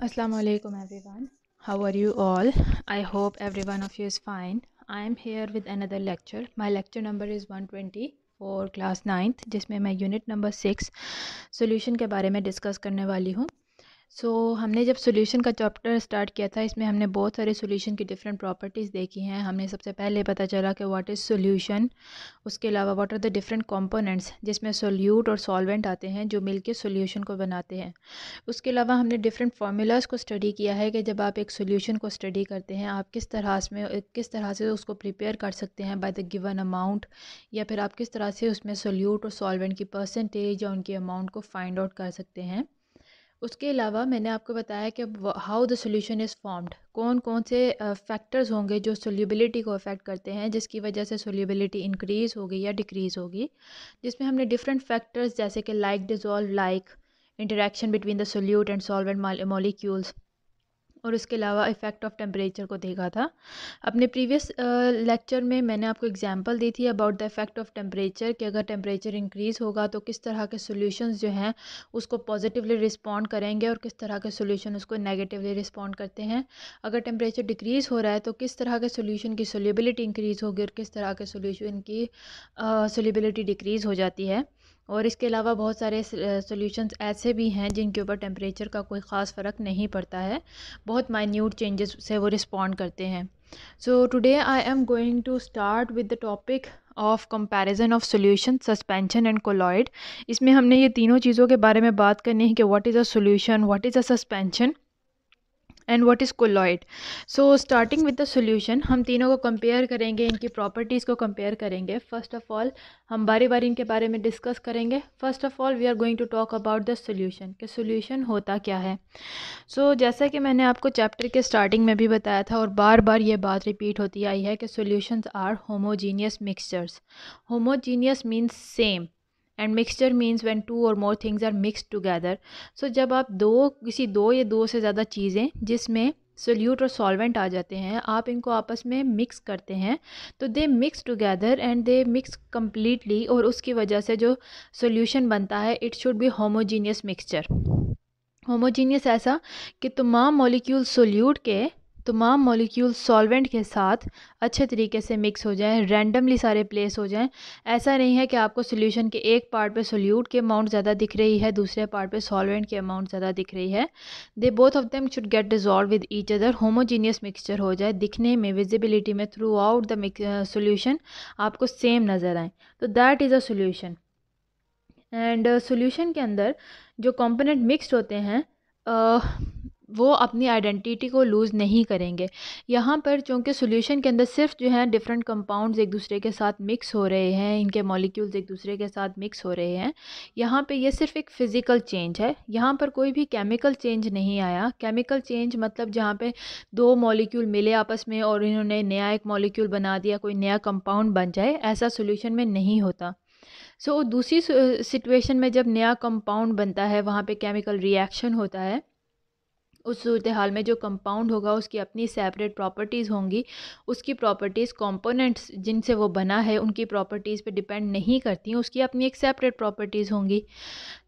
Assalamu alaikum everyone. How are you all? I hope every one of you is fine. I am here with another lecture. My lecture number is 120 for class 9th जिसमें मैं unit number 6 solution के बारे में discuss करने वाली हूँ सो so, हमने जब सोल्यूशन का चैप्टर स्टार्ट किया था इसमें हमने बहुत सारे सोल्यूशन की डिफरेंट प्रॉपर्टीज़ देखी हैं हमने सबसे पहले पता चला कि व्हाट इज़ सोल्यूशन उसके अलावा what are the different components जिसमें सोल्यूट और सॉल्वेंट आते हैं जो के सोल्यूशन को बनाते हैं उसके अलावा हमने डिफरेंट फार्मूलाज को स्टडी किया है कि जब आप एक सोल्यूशन को स्टडी करते हैं आप किस तरह में किस तरह से उसको प्रिपेयर कर सकते हैं बाय द गिवन अमाउंट या फिर आप किस तरह से उसमें सोल्यूट और सॉल्वेंट की परसेंटेज या उनकी अमाउंट को फाइंड आउट कर सकते हैं उसके अलावा मैंने आपको बताया कि how the solution is formed कौन कौन से फैक्टर्स होंगे जो सोल्यूबिलिटी को अफेक्ट करते हैं जिसकी वजह से सोल्यूबिलिटी इंक्रीज़ होगी या डिक्रीज़ होगी जिसमें हमने डिफरेंट फैक्टर्स जैसे कि like dissolve like interaction between the solute and solvent molecules और उसके अलावा इफ़ेक्ट ऑफ टेम्परेचर को देखा था अपने प्रीवियस लेक्चर में मैंने आपको एग्जांपल दी थी about the effect of temperature कि अगर टेम्परेचर इंक्रीज़ होगा तो किस तरह के सॉल्यूशंस जो हैं उसको पॉजिटिवली रिस्पॉन्ड करेंगे और किस तरह के सोल्यूशन उसको नेगेटिवली रिस्पॉन्ड करते हैं अगर टेम्परेचर डिक्रीज़ हो रहा है तो किस तरह के सोल्यूशन की सोलेबिलिटी इंक्रीज़ होगी और किस तरह के सोल्यूशन की सोलेबिलिटी डिक्रीज़ हो जाती है और इसके अलावा बहुत सारे सॉल्यूशंस ऐसे भी हैं जिनके ऊपर टेम्परेचर का कोई ख़ास फ़र्क नहीं पड़ता है बहुत माइन्यूट चेंजेस से वो रिस्पॉन्ड करते हैं so today I am going to start with the topic of comparison of solution suspension and colloid इसमें हमने ये तीनों चीज़ों के बारे में बात करनी है कि what is a solution what is a suspension and what is colloid so starting with the solution हम तीनों को कंपेयर करेंगे इनकी प्रॉपर्टीज़ को कंपेयर करेंगे फर्स्ट ऑफ ऑल हम बारी बारी इनके बारे में डिस्कस करेंगे first of all we are going to talk about the solution कि सोल्यूशन होता क्या है सो so, जैसा कि मैंने आपको चैप्टर के स्टार्टिंग में भी बताया था और बार बार ये बात रिपीट होती आई है कि solution are homogeneous mixtures homogeneous means same and mixture means when two or more things are mix together so जब आप दो किसी दो या दो से ज़्यादा चीज़ें जिसमें सोल्यूट और सॉल्वेंट आ जाते हैं आप इनको आपस में मिक्स करते हैं तो they mix together and they mix completely और उसकी वजह से जो सोल्यूशन बनता है it should be homogeneous mixture homogeneous ऐसा कि तमाम मॉलिक्यूल सोल्यूट के तमाम मॉलिक्यूल सॉल्वेंट के साथ अच्छे तरीके से मिक्स हो जाएं रैंडमली सारे प्लेस हो जाएं ऐसा नहीं है कि आपको सोल्यूशन के एक पार्ट पे सोल्यूट के अमाउंट ज़्यादा दिख रही है दूसरे पार्ट पे सॉल्वेंट के अमाउंट ज़्यादा दिख रही है they both of them should get dissolve with each other homogeneous mixture हो जाए दिखने में विजिबिलिटी में थ्रू आउट द सोल्यूशन आपको सेम नज़र आए तो that is a solution and solution के अंदर जो कॉम्पोनेंट मिक्सड होते हैं uh, वो अपनी आइडेंटिटी को लूज़ नहीं करेंगे यहाँ पर चूँकि सोल्यूशन के अंदर सिर्फ जो है डिफरेंट कंपाउंड्स एक दूसरे के साथ मिक्स हो रहे हैं इनके मॉलिक्यूल्स एक दूसरे के साथ मिक्स हो रहे हैं यहाँ पे ये सिर्फ एक फ़िज़िकल चेंज है यहाँ पर कोई भी केमिकल चेंज नहीं आया केमिकल चेंज मतलब जहाँ पर दो मॉलिक्यूल मिले आपस में और इन्होंने नया एक मॉलिक्यूल बना दिया कोई नया कंपाउंड बन जाए ऐसा सोल्यूशन में नहीं होता सो so, दूसरी सिचुएशन uh, में जब नया कंपाउंड बनता है वहाँ पे केमिकल रिएक्शन होता है उस सूरत हाल में जो कंपाउंड होगा उसकी अपनी सेपरेट प्रॉपर्टीज़ होंगी उसकी प्रॉपर्टीज़ कंपोनेंट्स जिनसे वो बना है उनकी प्रॉपर्टीज़ पे डिपेंड नहीं करती उसकी अपनी एक सेपरेट प्रॉपर्टीज़ होंगी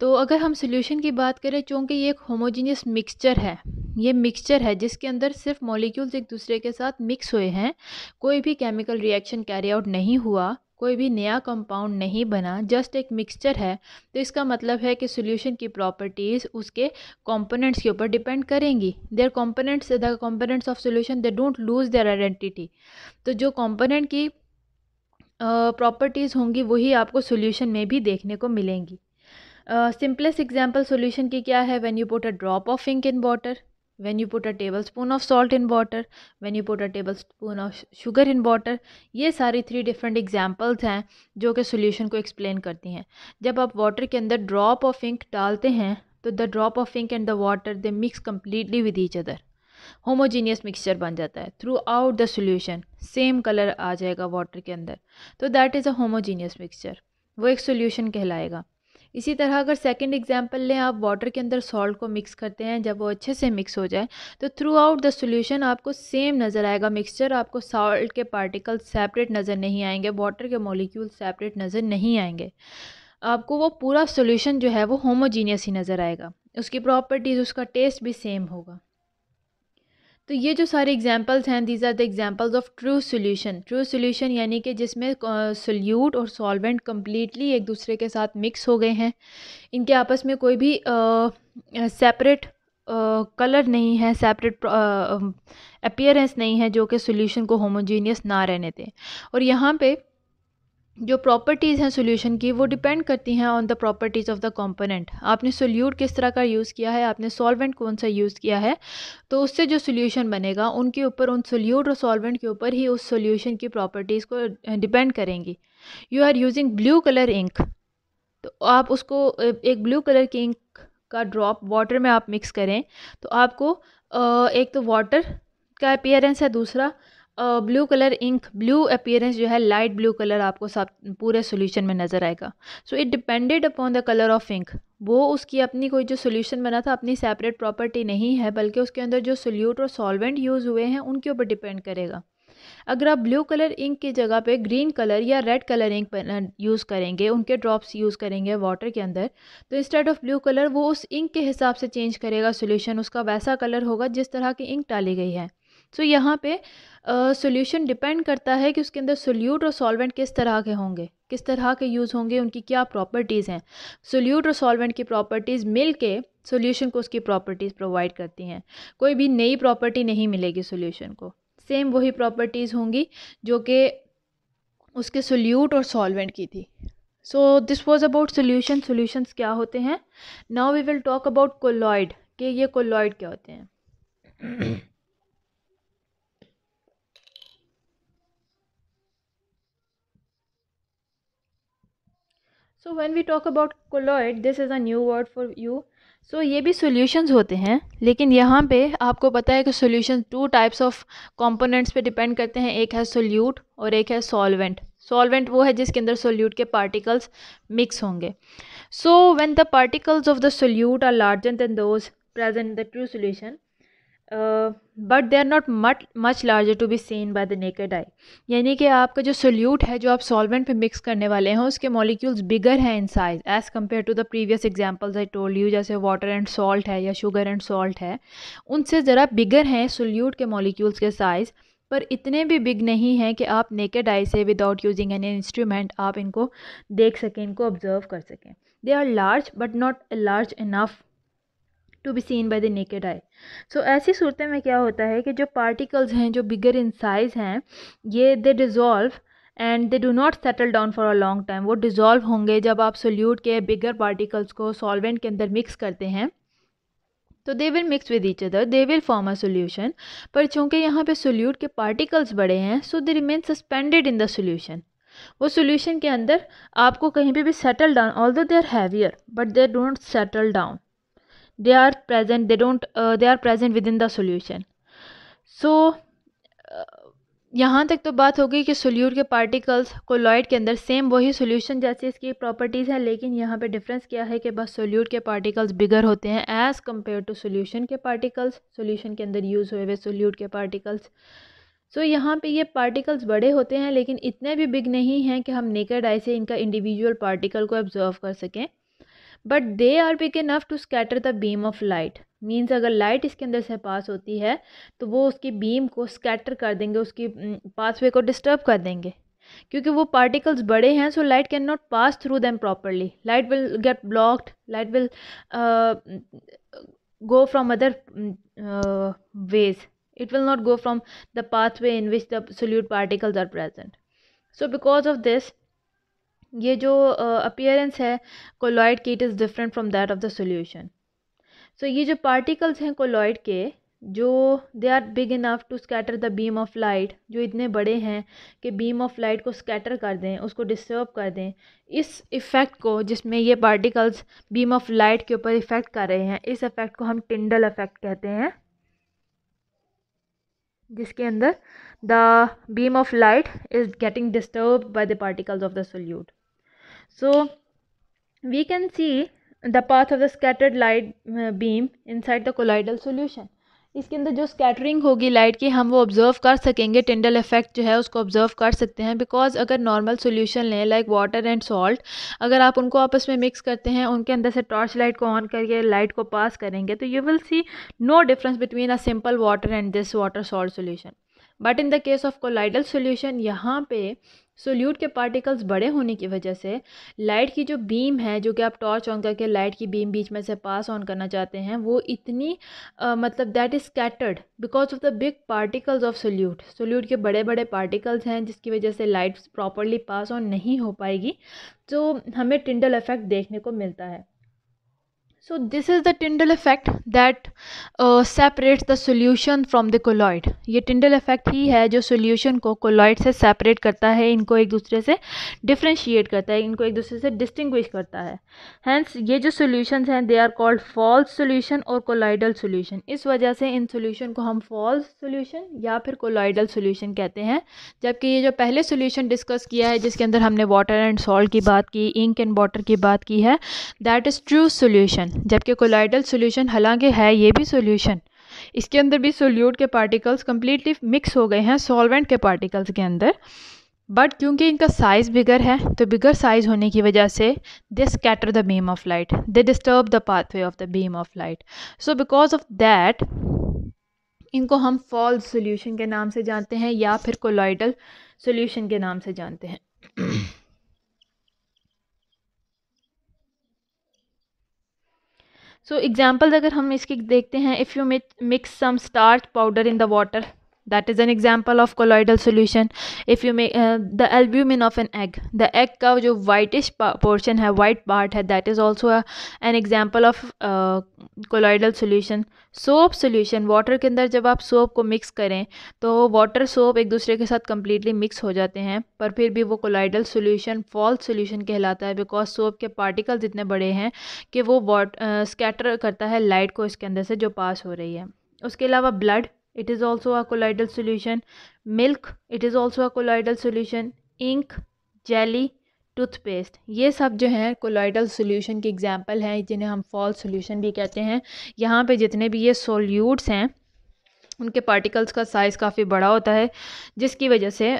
तो अगर हम सोल्यूशन की बात करें चूँकि ये एक होमोजीनियस मिक्सचर है ये मिक्सचर है जिसके अंदर सिर्फ मॉलिक्यूल्स एक दूसरे के साथ मिक्स हुए हैं कोई भी केमिकल रिएक्शन कैरी आउट नहीं हुआ कोई भी नया कंपाउंड नहीं बना जस्ट एक मिक्सचर है तो इसका मतलब है कि सोल्यूशन की प्रॉपर्टीज़ उसके कंपोनेंट्स के ऊपर डिपेंड करेंगी their components the components of solution they don't lose their identity तो जो कॉम्पोनेंट की प्रॉपर्टीज़ uh, होंगी वही आपको सोल्यूशन में भी देखने को मिलेंगी सिंपलेस्ट एग्जाम्पल सोल्यूशन की क्या है when you put a drop of ink in water when you put a tablespoon of salt in water when you put a tablespoon of sugar in water ये सारी थ्री डिफरेंट एग्जाम्पल्स हैं जो कि solution को explain करती हैं जब आप वाटर के अंदर ड्रॉप ऑफ इंक डालते हैं तो the drop of ink and the water they mix completely with each other homogeneous mixture बन जाता है throughout the solution same colour आ जाएगा वाटर के अंदर तो that is a homogeneous mixture वो एक सोल्यूशन कहलाएगा इसी तरह अगर सेकंड एग्जांपल लें आप वाटर के अंदर सॉल्ट को मिक्स करते हैं जब वो अच्छे से मिक्स हो जाए तो थ्रू आउट द सोल्यूशन आपको सेम नज़र आएगा मिक्सचर आपको सॉल्ट के पार्टिकल सेपरेट नज़र नहीं आएंगे वाटर के मोलिक्यूल सेपरेट नज़र नहीं आएंगे आपको वो पूरा सोल्यूशन जो है वो होमोजीनियस ही नज़र आएगा उसकी प्रॉपर्टीज़ उसका टेस्ट भी सेम होगा तो ये जो सारे एग्जांपल्स हैं these are the examples of true solution true solution यानी कि जिसमें सोल्यूट और सॉल्वेंट कम्प्लीटली एक दूसरे के साथ मिक्स हो गए हैं इनके आपस में कोई भी सेपरेट uh, कलर uh, नहीं है सेपरेट अपियरेंस uh, नहीं है जो कि सोल्यूशन को होमोजीनियस ना रहने दें और यहाँ पे जो प्रॉपर्टीज़ हैं सॉल्यूशन की वो डिपेंड करती हैं on the properties of the component आपने सोल्यूट किस तरह का यूज़ किया है आपने सॉल्वेंट कौन सा यूज़ किया है तो उससे जो सोल्यूशन बनेगा उनके ऊपर उन सोल्यूट और सॉल्वेंट के ऊपर ही उस सोल्यूशन की प्रॉपर्टीज़ को डिपेंड करेंगी you are using blue colour ink तो आप उसको एक ब्लू कलर की इंक का ड्रॉप वाटर में आप मिक्स करें तो आपको एक तो वाटर का अपियरेंस है दूसरा blue colour ink blue appearance जो है लाइट ब्लू कलर आपको सब पूरे सोल्यूशन में नज़र आएगा so it depended upon the colour of ink वो उसकी अपनी कोई जो सोल्यूशन बना था अपनी सेपरेट प्रॉपर्टी नहीं है बल्कि उसके अंदर जो सोल्यूट और सॉल्वेंट यूज़ हुए हैं उनके ऊपर डिपेंड करेगा अगर आप ब्लू कलर इंक की जगह पे ग्रीन कलर या रेड कलर इंक यूज़ करेंगे उनके ड्रॉप्स यूज़ करेंगे वाटर के अंदर तो इंस्टेड ऑफ ब्लू कलर वो उस इंक के हिसाब से चेंज करेगा सोल्यूशन उसका वैसा कलर होगा जिस तरह की इंक डाली गई है सो तो यहाँ पे सोल्यूशन डिपेंड करता है कि उसके अंदर सोल्यूट और सॉल्वेंट किस तरह के होंगे किस तरह के यूज़ होंगे उनकी क्या प्रॉपर्टीज़ हैं सोल्यूट और सॉल्वेंट की प्रॉपर्टीज़ मिल के सोल्यूशन को उसकी प्रॉपर्टीज़ प्रोवाइड करती हैं कोई भी नई प्रॉपर्टी नहीं मिलेगी सोल्यूशन को सेम वही प्रॉपर्टीज़ होंगी जो कि उसके सोल्यूट और सॉल्वेंट की थी so this was about solution solutions क्या होते हैं now we will talk about colloid कि ये कोलॉइड क्या होते हैं so when we talk about colloid this is a new word for you so ये भी सोल्यूशन होते हैं लेकिन यहाँ पे आपको पता है कि solution two types of components पे डिपेंड करते हैं एक है सोल्यूट और एक है सॉल्वेंट सॉल्वेंट वो है जिसके अंदर सोल्यूट के पार्टिकल्स मिक्स होंगे so when the particles of the solute are larger than those present the true solution but they are not much much larger to be seen by the naked eye यानी कि आपका जो solute है जो आप solvent पे mix करने वाले हैं उसके मॉलिक्यूल्स बिगर हैं in size as compare to the previous examples I told you जैसे वाटर एंड सॉल्ट है या शुगर एंड सॉल्ट है उनसे ज़रा बिगर हैं सोल्यूट के मॉलिक्यूल्स के साइज़ पर इतने भी बिग नहीं हैं कि आप नेकेड आई से विदाउट यूजिंग एनी इंस्ट्रूमेंट आप इनको देख सकें इनको ऑब्जर्व कर सकें they are large but not large enough to be seen by the naked eye so ऐसी सूरत में क्या होता है कि जो पार्टिकल्स हैं जो बिगर इन साइज हैं ये they dissolve and they do not settle down for a long time वो डिज़ोल्व होंगे जब आप सोल्यूट के बिगर पार्टिकल्स को सॉल्वेंट के अंदर मिक्स करते हैं तो they will mix with each other they will form a solution पर चूंकि यहाँ पे सोल्यूट के पार्टिकल्स बड़े हैं so they remain suspended in the solution वो सोल्यूशन के अंदर आपको कहीं पे भी settle down although they are heavier but they don't settle down they are present they don't uh, they are present within the solution so uh, यहाँ तक तो बात हो गई कि सोल्यूट के पार्टिकल्स कोलॉइड के अंदर सेम वही सोल्यूशन जैसे इसकी प्रॉपर्टीज़ हैं लेकिन यहाँ पे डिफरेंस क्या है कि बस सोल्यूट के पार्टिकल्स बिगर होते हैं एज़ कम्पेयर टू सोल्यूशन के पार्टिकल्स सोल्यूशन के अंदर यूज़ हुए हुए सोल्यूट के पार्टिकल्स सो so, यहाँ पे ये पार्टिकल्स बड़े होते हैं लेकिन इतने भी बिग नहीं हैं कि हम नेकेड आई से इनका इंडिविजुअल पार्टिकल को ऑब्जर्व कर सकें but they are big enough to scatter the beam of light means अगर लाइट इसके अंदर से पास होती है तो वो उसकी बीम को स्कैटर कर देंगे उसकी पाथवे mm, को डिस्टर्ब कर देंगे क्योंकि वो पार्टिकल्स बड़े हैं so light can not pass through them properly light will get blocked light will go from other ways it will not go from the pathway in which the solute particles are present so because of this ये जो uh, है colloid की it is different from that of the solution so ये जो particles हैं colloid के जो they are big enough to scatter the beam of light जो इतने बड़े हैं कि बीम ऑफ लाइट को स्कैटर कर दें उसको डिस्टर्ब कर दें इस इफ़ेक्ट को जिसमें ये पार्टिकल्स बीम ऑफ लाइट के ऊपर इफ़ेक्ट कर रहे हैं इस इफ़ेक्ट को हम टिंडल इफ़ेक्ट कहते हैं जिसके अंदर the beam of light is getting disturb by the particles of the solute So we can see the path of the scattered light uh, beam inside the colloidal solution. इसके अंदर जो scattering होगी light की हम वो observe कर सकेंगे Tyndall effect जो है उसको ऑब्जर्व कर सकते हैं बिकॉज अगर नॉर्मल सोल्यूशन लें लाइक वाटर एंड सॉल्ट अगर आप उनको आपस में मिक्स करते हैं उनके अंदर से टॉर्च लाइट को ऑन करके लाइट को पास करेंगे तो you will see no difference between a simple water and this water salt solution but in the case of colloidal solution यहाँ पे सोल्यूट के पार्टिकल्स बड़े होने की वजह से लाइट की जो बीम है जो कि आप टॉर्च ऑन करके लाइट की बीम बीच में से पास ऑन करना चाहते हैं वो इतनी uh, मतलब that is scattered because of the big particles of solute solute के बड़े बड़े पार्टिकल्स हैं जिसकी वजह से लाइट प्रॉपरली पास ऑन नहीं हो पाएगी तो हमें टिंडल इफेक्ट देखने को मिलता है so this is the tyndall effect that uh, separates the solution from the colloid ये tyndall effect ही है जो solution को colloid से separate करता है इनको एक दूसरे से differentiate करता है इनको एक दूसरे से distinguish करता है hence ये जो solutions हैं they are called false solution और colloidal solution इस वजह से इन solution को हम false solution या फिर colloidal solution कहते हैं जबकि ये जो पहले solution discuss किया है जिसके अंदर हमने water and salt की बात की ink and water की बात की है that is true solution जबकि कोलाइडल सोल्यूशन हालांकि है ये भी सोल्यूशन इसके अंदर भी सोल्यूट के पार्टिकल्स कम्प्लीटली मिक्स हो गए हैं सॉल्वेंट के पार्टिकल्स के अंदर बट क्योंकि इनका साइज़ बिगर है तो बिगर साइज़ होने की वजह से they scatter the beam of light they disturb the pathway of the beam of light so because of that इनको हम फॉल्स सोल्यूशन के नाम से जानते हैं या फिर कोलाइडल सोल्यूशन के नाम से जानते हैं सो एग्ज़ाम्पल अगर हम इसकी देखते हैं if you mix some starch powder in the water that is an example of colloidal solution if you make uh, the albumin of an egg the egg ka jo whitish portion hai white part hai that is also a, an example of uh, colloidal solution soap solution water ke andar jab aap soap ko mix kare to water soap ek dusre ke sath completely mix ho jate hain par phir bhi wo colloidal solution false solution kehlata hai because soap ke particles itne bade hain ki wo वाट scatter uh, करता है light को इसके अंदर से जो पास हो रही है उसके अलावा blood it is also a colloidal solution milk it is also a colloidal solution ink jelly toothpaste ये सब जो हैं कोलाइडल सोल्यूशन के एग्ज़ाम्पल हैं जिन्हें हम फॉल सोल्यूशन भी कहते हैं यहाँ पे जितने भी ये सोल्यूट्स हैं उनके पार्टिकल्स का साइज़ काफ़ी बड़ा होता है जिसकी वजह से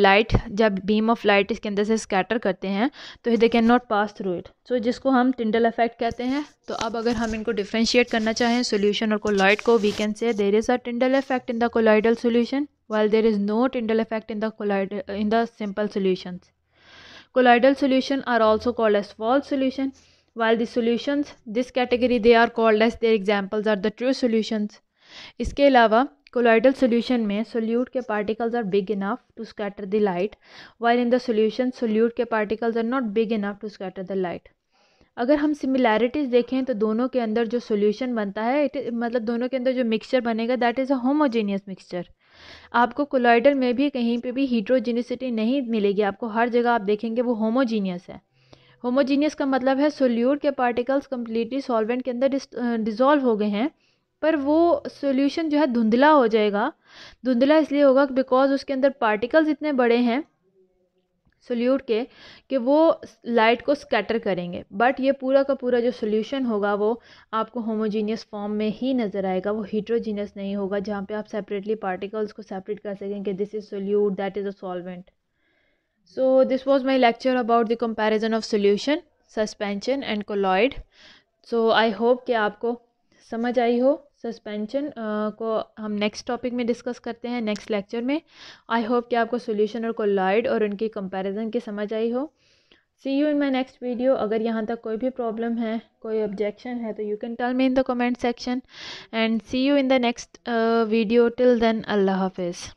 लाइट जब बीम ऑफ लाइट इसके अंदर से स्कैटर करते हैं तो they can not pass through it so जिसको हम टिंडल इफेक्ट कहते हैं तो अब अगर हम इनको डिफ्रेंशिएट करना चाहें सोल्यूशन और कोलाइड को we can say there is a Tyndall effect in the colloidal solution while there is no Tyndall effect in the colloid in the simple solution colloidal solution are also called as false solution while solution this category they are called as their examples are the true true इसके अलावा colloidal solution में solute के particles are big enough to scatter the light while in the solution solute के particles are not big enough to scatter the light अगर हम similarities देखें तो दोनों के अंदर जो सोल्यूशन बनता है इट मतलब दोनों के अंदर जो मिक्सचर बनेगा that is a homogeneous mixture आपको कोलाइडल में भी कहीं पे भी हीट्रोजेनिसिटी नहीं मिलेगी आपको हर जगह आप देखेंगे वो होमोजेनियस है होमोजेनियस का मतलब है सोल्यूट के पार्टिकल्स कम्प्लीटली सॉल्वेंट के अंदर डिजॉल्व हो गए हैं पर वो सॉल्यूशन जो है धुंधला हो जाएगा धुंधला इसलिए होगा बिकॉज़ उसके अंदर पार्टिकल्स इतने बड़े हैं सोल्यूट के कि वो लाइट को स्कैटर करेंगे बट ये पूरा का पूरा जो सोल्यूशन होगा वो आपको होमोजीनियस फॉर्म में ही नज़र आएगा वो हीट्रोजीनियस नहीं होगा जहाँ पे आप सेपरेटली पार्टिकल्स को सेपरेट कर सकें कि this is solute that is a solvent so this was my lecture about the comparison of solution suspension and colloid so I hope कि आपको समझ आई हो सस्पेंशन uh, को हम नेक्स्ट टॉपिक में डिस्कस करते हैं नेक्स्ट लेक्चर में आई होप कि आपको सोल्यूशन और कोलाइड और उनकी कंपैरिजन की समझ आई हो see you in my next video अगर यहाँ तक कोई भी प्रॉब्लम है कोई ऑब्जेक्शन है तो you can tell me in the comment section and see you in the next video till then अल्लाह हाफिज़